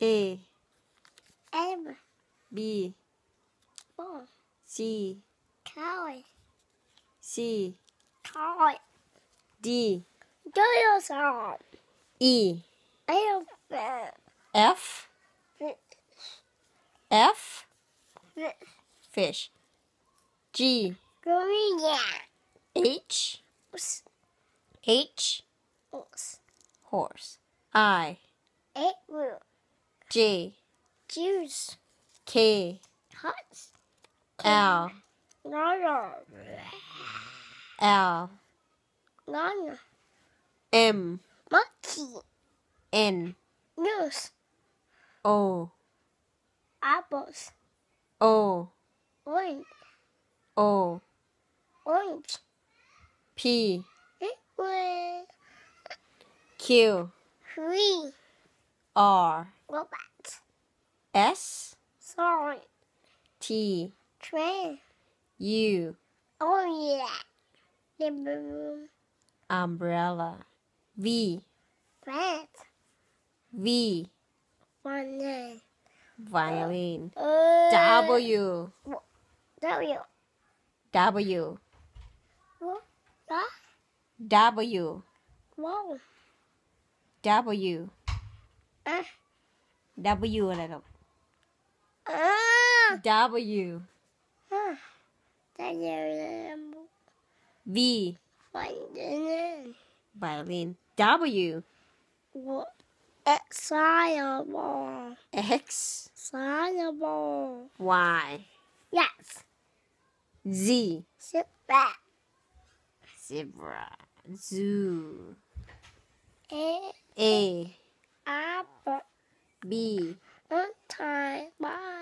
A M B ball C toy C toy D dinosaur E elephant F F fish G gorilla H H horse I April J, juice. K. Huts. L. Nana. L. Nana. M. Monkey. N. News. O. Apples. O. Orange. O. Orange. P. Q. Three. R. Robot. S. Sorry. T. Train. U. Oh yeah. Umbrella. V. Red. V. Violin. Violin. Uh, w. W. W. What? W. Wow. W. W อะไรหรอก ah. ah. V. violin W excitable excitable Y yes Z zebra zebra zoo eh. A A B. time. Bye.